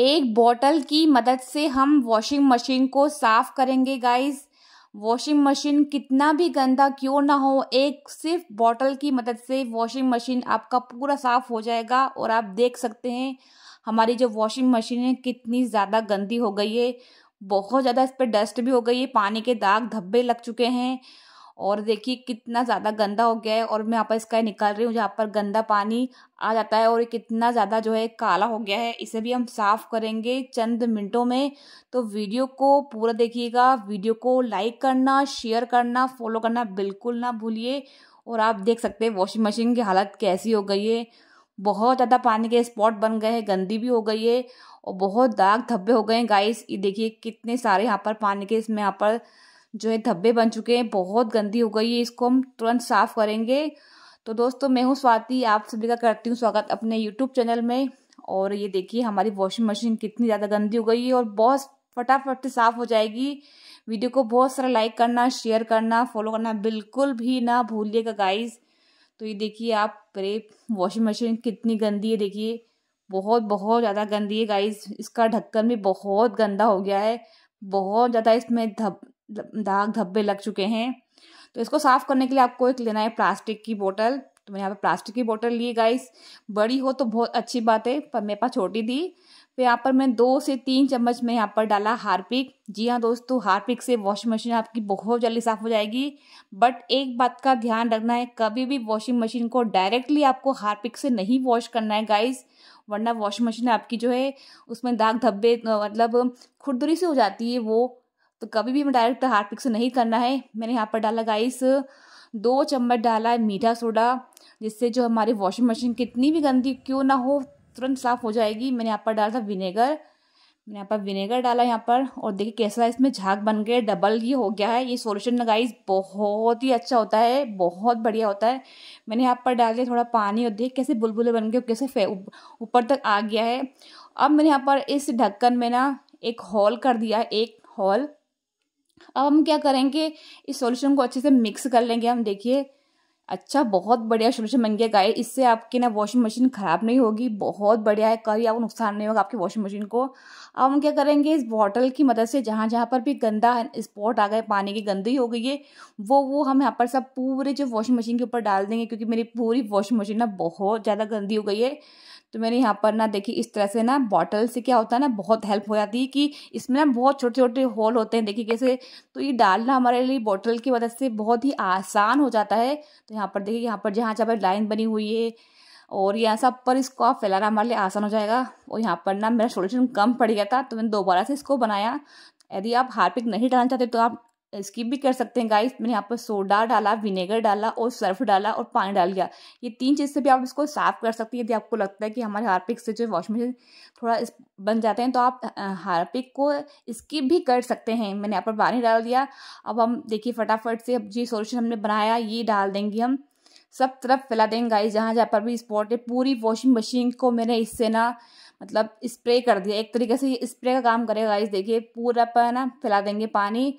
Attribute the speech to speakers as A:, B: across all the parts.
A: एक बॉटल की मदद से हम वॉशिंग मशीन को साफ करेंगे गाइस वॉशिंग मशीन कितना भी गंदा क्यों ना हो एक सिर्फ बॉटल की मदद से वॉशिंग मशीन आपका पूरा साफ हो जाएगा और आप देख सकते हैं हमारी जो वॉशिंग मशीन है कितनी ज़्यादा गंदी हो गई है बहुत ज़्यादा इस पर डस्ट भी हो गई है पानी के दाग धब्बे लग चुके हैं और देखिए कितना ज़्यादा गंदा हो गया है और मैं यहाँ पर इसका निकाल रही हूँ जहाँ पर गंदा पानी आ जाता है और कितना ज़्यादा जो है काला हो गया है इसे भी हम साफ़ करेंगे चंद मिनटों में तो वीडियो को पूरा देखिएगा वीडियो को लाइक करना शेयर करना फॉलो करना बिल्कुल ना भूलिए और आप देख सकते हैं वॉशिंग मशीन की हालत कैसी हो गई है बहुत ज़्यादा पानी के स्पॉट बन गए हैं गंदी भी हो गई है और बहुत दाग धब्बे हो गए हैं गाइस ये देखिए कितने सारे यहाँ पर पानी के इसमें यहाँ पर जो है धब्बे बन चुके हैं बहुत गंदी हो गई है इसको हम तुरंत साफ़ करेंगे तो दोस्तों मैं हूँ स्वाति आप सभी का करती हूँ स्वागत अपने यूट्यूब चैनल में और ये देखिए हमारी वॉशिंग मशीन कितनी ज़्यादा गंदी हो गई है और बहुत फटाफट से साफ़ हो जाएगी वीडियो को बहुत सारा लाइक करना शेयर करना फॉलो करना बिल्कुल भी ना भूलिएगा गाइज तो ये देखिए आप अरे वॉशिंग मशीन कितनी गंदी है देखिए बहुत बहुत ज़्यादा गंदी है गाइज इसका ढक्कन भी बहुत गंदा हो गया है बहुत ज़्यादा इसमें धब दाग धब्बे लग चुके हैं तो इसको साफ़ करने के लिए आपको एक लेना है प्लास्टिक की बोतल तो मैंने यहाँ पे प्लास्टिक की बोतल ली गाइस बड़ी हो तो बहुत अच्छी बात है पर मेरे पास छोटी थी फिर तो यहाँ पर मैं दो से तीन चम्मच में यहाँ पर डाला हार्पिक जी हाँ दोस्तों हार्पिक से वॉशिंग मशीन आपकी बहुत जल्दी साफ़ हो जाएगी बट एक बात का ध्यान रखना है कभी भी वॉशिंग मशीन को डायरेक्टली आपको हार्पिक से नहीं वॉश करना है गाइस वरना वॉशिंग मशीन आपकी जो है उसमें दाग धब्बे मतलब खुरदुरी से हो जाती है वो तो कभी भी हमें डायरेक्ट हार्ड पिक्स नहीं करना है मैंने यहाँ पर डाला गाइस दो चम्मच डाला है मीठा सोडा जिससे जो हमारी वॉशिंग मशीन कितनी भी गंदी क्यों ना हो तुरंत साफ़ हो जाएगी मैंने यहाँ पर डाला था विनेगर मैंने यहाँ पर विनेगर डाला यहाँ पर और देखिए कैसा इसमें झाग बन गया डबल ये हो गया है ये सोल्यूशन ना गाइस बहुत ही अच्छा होता है बहुत बढ़िया होता है मैंने यहाँ पर डाल दिया थोड़ा पानी और देख कैसे बुलबुले बन गए कैसे ऊपर तक आ गया है अब मैंने यहाँ पर इस ढक्कन में ना एक हॉल कर दिया एक हॉल अब हम क्या करेंगे इस सॉल्यूशन को अच्छे से मिक्स कर लेंगे हम देखिए अच्छा बहुत बढ़िया सोल्यूशन बन गया गाय इससे आपकी ना वॉशिंग मशीन ख़राब नहीं होगी बहुत बढ़िया है कभी आपको नुकसान नहीं होगा आपकी वॉशिंग मशीन को अब हम क्या करेंगे इस बॉटल की मदद से जहाँ जहाँ पर भी गंदा स्पॉट आ गए पानी की गंदी हो गई है वो वो हम यहाँ पर सब पूरे जो वॉशिंग मशीन के ऊपर डाल देंगे क्योंकि मेरी पूरी वॉशिंग मशीन ना बहुत ज़्यादा गंदी हो गई है तो मैंने यहाँ पर ना देखिए इस तरह से ना बॉटल से क्या होता है ना बहुत हेल्प हो जाती है कि इसमें ना बहुत छोटे छोटे होल होते हैं देखिए कैसे तो ये डालना हमारे लिए बॉटल की मदद से बहुत ही आसान हो जाता है तो यहाँ पर देखिए यहाँ पर जहाँ जहाँ पर लाइन बनी हुई है और यहाँ सब पर इसको आप फैलाना हमारे लिए आसान हो जाएगा और यहाँ पर ना मेरा सोल्यूशन कम पड़ गया था तो मैंने दोबारा से इसको बनाया यदि आप हार्पिक नहीं डालना चाहते तो आप स्किप भी कर सकते हैं गाइस मैंने यहाँ पर सोडा डाला विनेगर डाला और सर्फ डाला और पानी डाल दिया ये तीन चीज़ से भी आप इसको साफ़ कर सकते हैं यदि आपको लगता है कि हमारे हार्पिक से जो वॉश मशीन थोड़ा बन जाते हैं तो आप हार्पिक को स्किप भी कर सकते हैं मैंने यहाँ पर पानी डाल दिया अब हम देखिए फटाफट से जी सोल्यूशन हमने बनाया ये डाल देंगे हम सब तरफ फैला देंगे गाइस जहाँ जहाँ पर भी स्पॉट है पूरी वॉशिंग मशीन को मैंने इससे ना मतलब स्प्रे कर दिया एक तरीके से ये स्प्रे का काम करेगा गाइस देखिए पूरा पर ना फैला देंगे पानी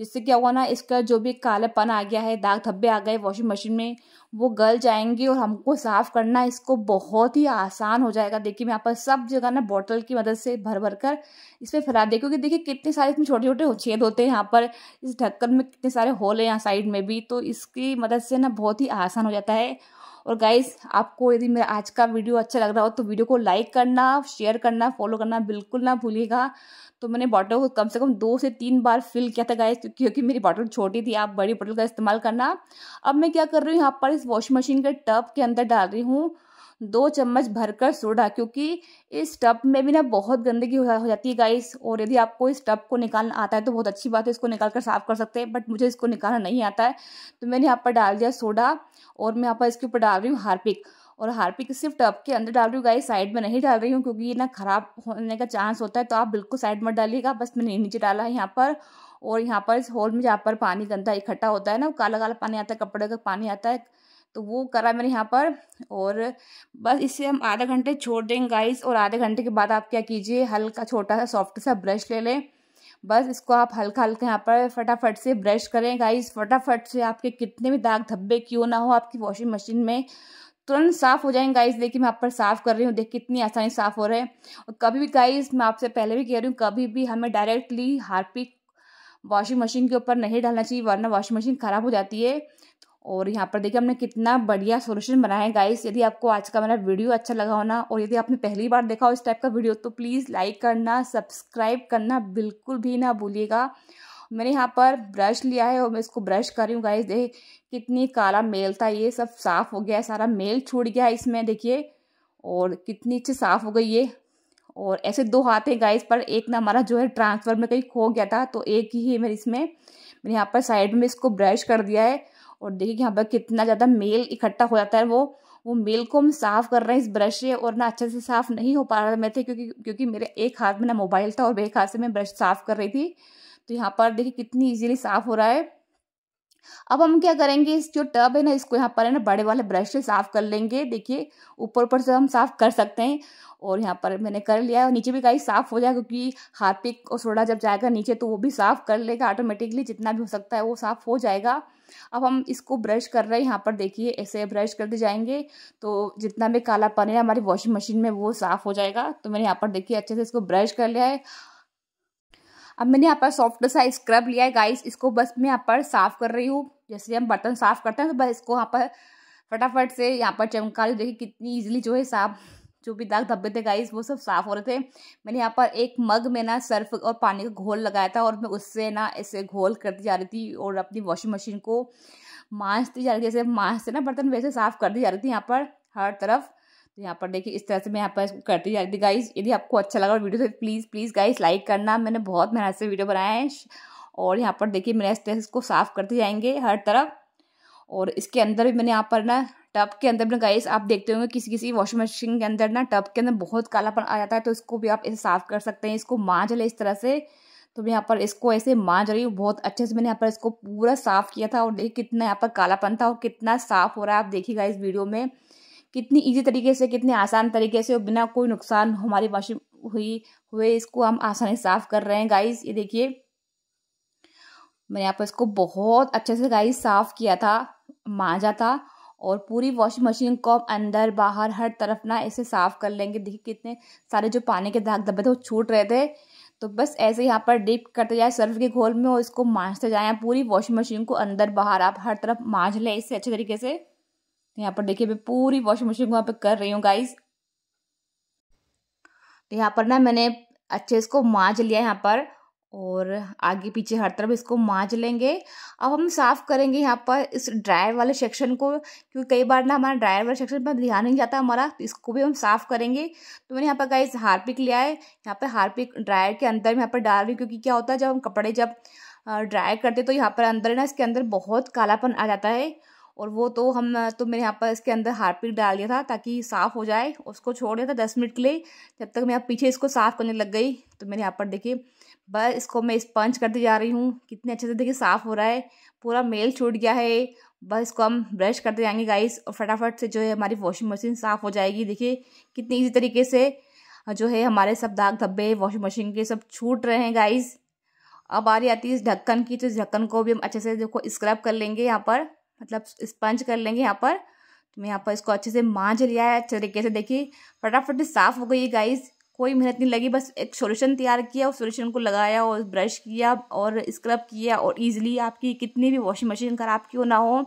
A: जिससे क्या हुआ ना इसका जो भी कालापन आ गया है दाग धब्बे आ गए वॉशिंग मशीन में वो गल जाएंगे और हमको साफ़ करना इसको बहुत ही आसान हो जाएगा देखिए मैं यहाँ पर सब जगह ना बॉटल की मदद से भर भर कर इस पर फैला दे क्योंकि देखिए कितने सारे इसमें छोटे छोटे छेद होते हैं यहाँ पर इस ढक्कन में कितने सारे होल हैं यहाँ साइड में भी तो इसकी मदद से ना बहुत ही आसान हो जाता है और गाइज आपको यदि मेरा आज का वीडियो अच्छा लग रहा हो तो वीडियो को लाइक करना शेयर करना फॉलो करना बिल्कुल ना भूलिएगा तो मैंने बॉटल को कम से कम दो से तीन बार फिल किया था गाइज क्योंकि मेरी बॉटल छोटी थी आप बड़ी बॉटल का इस्तेमाल करना अब मैं क्या कर रही हूँ यहाँ पर इस वॉशिंग मशीन के टब के अंदर डाल रही हूँ दो चम्मच भरकर सोडा क्योंकि इस टब में भी ना बहुत गंदगी हो जाती है गाइस और यदि आपको इस टब को निकालना आता है तो बहुत अच्छी बात है इसको निकाल कर साफ़ कर सकते हैं बट मुझे इसको निकालना नहीं आता है तो मैंने यहाँ पर डाल दिया सोडा और मैं यहाँ पर इसके ऊपर डाल रही हूँ हार्पिक और हार्पिक सिर्फ टब के अंदर डाल रही हूँ गाइस साइड में नहीं डाल रही हूँ क्योंकि ये ना ख़राब होने का चांस होता है तो आप बिल्कुल साइड में डालिएगा बस मैंने नीचे डाला है यहाँ पर और यहाँ पर इस होल में जहाँ पर पानी गंदा इकट्ठा होता है ना काला काला पानी आता है कपड़े का पानी आता है तो वो करा मैंने यहाँ पर और बस इसे हम आधा घंटे छोड़ देंगे गाइस और आधे घंटे के बाद आप क्या कीजिए हल्का छोटा सा सॉफ्ट सा ब्रश ले लें बस इसको आप हल्का हल्का यहाँ पर फटाफट से ब्रश करें गाइस फटाफट से आपके कितने भी दाग धब्बे क्यों ना हो आपकी वॉशिंग मशीन में तुरंत साफ़ हो जाएंगे गाइस देखिए मैं आप पर साफ़ कर रही हूँ देखिए कितनी आसानी साफ़ हो रहे हैं और कभी भी गाइस मैं आपसे पहले भी कह रही हूँ कभी भी हमें डायरेक्टली हार्पिक वॉशिंग मशीन के ऊपर नहीं डालना चाहिए वरना वॉशिंग मशीन ख़राब हो जाती है और यहाँ पर देखिए हमने कितना बढ़िया सोल्यूशन बनाया है गाइस यदि आपको आज का मेरा वीडियो अच्छा लगा हो ना और यदि आपने पहली बार देखा हो इस टाइप का वीडियो तो प्लीज़ लाइक करना सब्सक्राइब करना बिल्कुल भी ना भूलिएगा मैंने यहाँ पर ब्रश लिया है और मैं इसको ब्रश कर रही हूँ गाइस देखिए कितनी काला मेल था ये सब साफ़ हो गया है सारा मेल छूट गया है इसमें देखिए और कितनी अच्छी साफ़ हो गई ये और ऐसे दो हाथ हैं गाइस पर एक ना हमारा जो है ट्रांसफ़र में कहीं खो गया था तो एक ही है मेरे इसमें मैंने यहाँ पर साइड में इसको ब्रश कर दिया है और देखिए यहाँ पर कितना ज़्यादा मेल इकट्ठा हो जाता है वो वो मेल को हम साफ़ कर रहे हैं इस ब्रश से और ना अच्छे से साफ़ नहीं हो पा रहा मैं थे क्योंकि क्योंकि मेरे एक हाथ में ना मोबाइल था और एक हाथ से मैं ब्रश साफ़ कर रही थी तो यहाँ पर देखिए कितनी इजीली साफ़ हो रहा है अब हम क्या करेंगे इस जो टब है ना इसको यहाँ पर है ना बड़े वाले ब्रश से साफ़ कर लेंगे देखिए ऊपर ऊपर से हम साफ़ कर सकते हैं और यहाँ पर मैंने कर लिया है और नीचे भी कहीं साफ़ हो जाएगा क्योंकि हार्पिक और सोडा जब जाएगा नीचे तो वो भी साफ़ कर लेगा ऑटोमेटिकली जितना भी हो सकता है वो साफ़ हो जाएगा अब हम इसको ब्रश कर रहे हैं यहाँ पर देखिए ऐसे ब्रश करते जाएंगे तो जितना भी काला पानी है हमारी वॉशिंग मशीन में वो साफ़ हो जाएगा तो मैंने यहाँ पर देखिए अच्छे से इसको ब्रश कर लिया है अब मैंने यहाँ पर सॉफ्ट सा स्क्रब लिया है गाइस इसको बस मैं यहाँ पर साफ़ कर रही हूँ जैसे हम बर्तन साफ़ करते हैं तो बस इसको यहाँ पर फटाफट से यहाँ पर चमका देखिए कितनी ईजिली जो है साफ जो भी दाग धब्बे थे गाइस वो सब साफ़ हो रहे थे मैंने यहाँ पर एक मग में ना सर्फ और पानी का घोल लगाया था और मैं उससे ना ऐसे घोल करती जा रही थी और अपनी वॉशिंग मशीन को मांजती जा रही थी जैसे माँजते ना बर्तन वैसे साफ़ करती जा रही थी यहाँ पर हर तरफ तो यहाँ पर देखिए इस तरह से मैं यहाँ पर इसको करती जा रही थी गाइज यदि आपको अच्छा लगा और वीडियो तो प्लीज़ प्लीज़ गाइस लाइक करना मैंने बहुत मेहनत से वीडियो बनाया है और यहाँ पर देखिए मेरे इस तरह से इसको साफ़ करते जाएंगे हर तरफ और इसके अंदर भी मैंने यहाँ पर ना टब के अंदर में गाइस आप देखते होंगे किसी किसी वॉशिंग मशीन के अंदर ना टब के अंदर बहुत कालापन आ जाता है तो इसको भी आप ऐसे साफ कर सकते हैं इसको मांझ ले इस तरह से तो मैं यहाँ पर इसको ऐसे मांझ रही हूँ बहुत अच्छे से मैंने यहाँ पर इसको पूरा साफ किया था और देखिए कितना यहाँ पर कालापन था और कितना साफ हो रहा है आप देखिएगा इस वीडियो में कितनी ईजी तरीके से कितने आसान तरीके से और बिना कोई नुकसान हमारी वॉशिंग हुई हुए इसको हम आसानी साफ कर रहे हैं गाइस ये देखिए मैंने यहाँ पर इसको बहुत अच्छे से गाइस साफ किया था मांजा था और पूरी वॉशिंग मशीन को अंदर बाहर हर तरफ ना ऐसे साफ़ कर लेंगे देखिए कितने सारे जो पानी के दाग धब्बे थे वो छूट रहे थे तो बस ऐसे यहाँ पर डिप करते जाए सर्फ के घोल में और इसको मांझते जाए पूरी वॉशिंग मशीन को अंदर बाहर आप हर तरफ मांज लें इससे अच्छे तरीके से तो यहाँ पर देखिए मैं पूरी वॉशिंग मशीन को यहाँ पर कर रही हूँ गाइस तो यहाँ पर ना मैंने अच्छे इसको मांझ लिया यहाँ पर और आगे पीछे हर तरफ इसको माँज लेंगे अब हम साफ़ करेंगे यहाँ पर इस ड्रायर वाले सेक्शन को क्योंकि कई बार ना हमारा ड्रायर वाले सेक्शन पर ध्यान नहीं जाता हमारा तो इसको भी हम साफ़ करेंगे तो मैंने यहाँ पर गाइस हार्पिक लिया है यहाँ पर हार्पिक ड्रायर के अंदर यहाँ पर डाल रही हूँ क्योंकि क्या होता है जब हम कपड़े जब ड्रायर करते तो यहाँ पर अंदर ना इसके अंदर बहुत कालापन आ जाता है और वो तो हम तो मैंने यहाँ पर इसके अंदर हार्पिक डाल दिया था ताकि साफ़ हो जाए उसको छोड़ दिया था दस मिनट के लिए जब तक मैं यहाँ पीछे इसको साफ़ करने लग गई तो मैंने यहाँ पर देखिए बस इसको मैं स्पंज करती जा रही हूँ कितने अच्छे से देखिए साफ़ हो रहा है पूरा मेल छूट गया है बस इसको हम ब्रश करते जाएंगे गाइस और फटाफट से जो है हमारी वॉशिंग मशीन साफ़ हो जाएगी देखिए कितनी ईजी तरीके से जो है हमारे सब दाग धब्बे वॉशिंग मशीन के सब छूट रहे हैं गाइस अब आ रही आती है इस ढक्कन की तो इस ढक्कन को भी हम अच्छे से देखो स्क्रब कर लेंगे यहाँ पर मतलब स्पंज कर लेंगे यहाँ पर तो मैं यहाँ पर इसको अच्छे से मांझ लिया है अच्छे तरीके से देखिए फटाफट साफ़ हो गई है गाइज कोई मेहनत नहीं लगी बस एक सॉल्यूशन तैयार किया उस सॉल्यूशन को लगाया और ब्रश किया और स्क्रब किया और ईजिली आपकी कितनी भी वॉशिंग मशीन खराब क्यों ना हो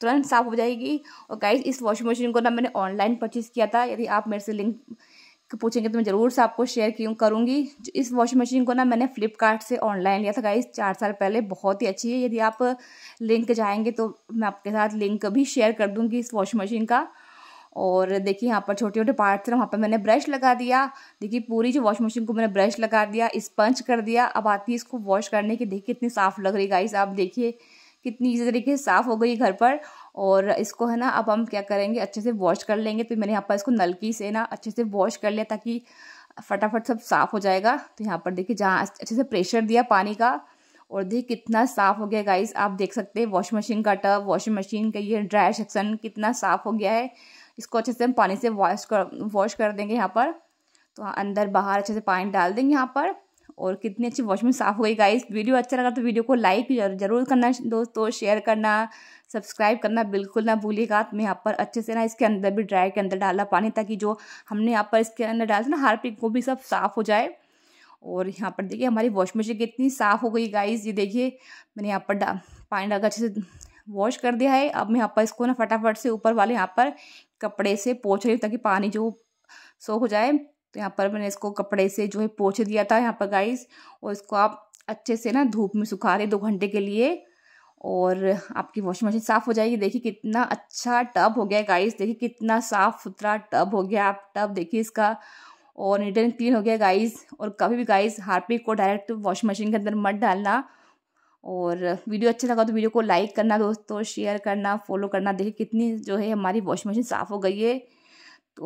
A: तुरंत साफ़ हो जाएगी और गाइस इस वॉशिंग मशीन को ना मैंने ऑनलाइन परचेज़ किया था यदि आप मेरे से लिंक पूछेंगे तो मैं ज़रूर से आपको शेयर क्यों करूँगी इस वॉशिंग मशीन को ना मैंने फ्लिपकार्ट से ऑनलाइन लिया था गाइस चार साल पहले बहुत ही अच्छी है यदि आप लिंक जाएँगे तो मैं आपके साथ लिंक भी शेयर कर दूँगी इस वॉशिंग मशीन का और देखिए यहाँ पर छोटे छोटे पार्ट्स थे वहाँ पर मैंने ब्रश लगा दिया देखिए पूरी जो वॉशिंग मशीन को मैंने ब्रश लगा दिया स्पंज कर दिया अब आती है इसको वॉश करने की देखिए कितनी साफ़ लग रही गाइस आप देखिए कितनी इसी तरीके से साफ़ हो गई घर पर और इसको है ना अब हम क्या करेंगे अच्छे से वॉश कर लेंगे तो मैंने यहाँ पर इसको नलकी से ना अच्छे से वॉश कर लिया ताकि फटाफट सब साफ़ हो जाएगा तो यहाँ पर देखिए जहाँ अच्छे से प्रेशर दिया पानी का और देखिए कितना साफ़ हो गया गाइस आप देख सकते हैं वॉशिंग मशीन का टब वॉशिंग मशीन का ये ड्रायर सेक्शन कितना साफ़ हो गया है इसको अच्छे से हम पानी से वॉश कर वॉश कर देंगे यहाँ पर तो हाँ, अंदर बाहर अच्छे से पानी डाल देंगे यहाँ पर और कितनी अच्छी वॉशिंग साफ हो गई गाइस वीडियो अच्छा लगा तो वीडियो को लाइक जरूर करना दोस्तों शेयर करना सब्सक्राइब करना बिल्कुल ना भूलिएगा तो मैं यहाँ पर अच्छे से ना इसके अंदर भी ड्राई के अंदर डाला पानी ताकि जो हमने यहाँ पर इसके अंदर डाला था ना हार्पिक वो भी सब साफ़ हो जाए और यहाँ पर देखिए हमारी वॉश मशीन कितनी साफ़ हो गई गाइस ये देखिए मैंने यहाँ पर डा पानी डाल अच्छे से वॉश कर दिया है अब मैं यहाँ पर इसको ना फटाफट से ऊपर वाले यहाँ पर कपड़े से पोछ रही ताकि पानी जो सो हो जाए तो यहाँ पर मैंने इसको कपड़े से जो है पोछ दिया था यहाँ पर गाइस और इसको आप अच्छे से ना धूप में सुखा रहे दो घंटे के लिए और आपकी वॉशिंग मशीन साफ़ हो जाएगी देखिए कितना अच्छा टब हो गया गाइस देखिए कितना साफ़ सुथरा टब हो गया आप टब देखिए इसका और नीट एंड क्लीन हो गया गाइस और कभी भी गाइस हार्पिक को डायरेक्ट वॉशिंग मशीन के अंदर मत डालना और वीडियो अच्छा लगा तो वीडियो को लाइक करना दोस्तों शेयर करना फॉलो करना देखिए कितनी जो है हमारी वॉशिंग मशीन साफ़ हो गई है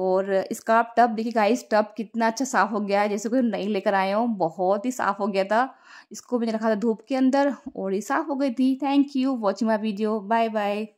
A: और इसका आप टब देखिए गाइस टब कितना अच्छा साफ़ हो गया है जैसे कोई नई लेकर आए हो बहुत ही साफ़ हो गया था इसको मैंने रखा था धूप के अंदर और ये साफ़ हो गई थी thank you watching my video bye bye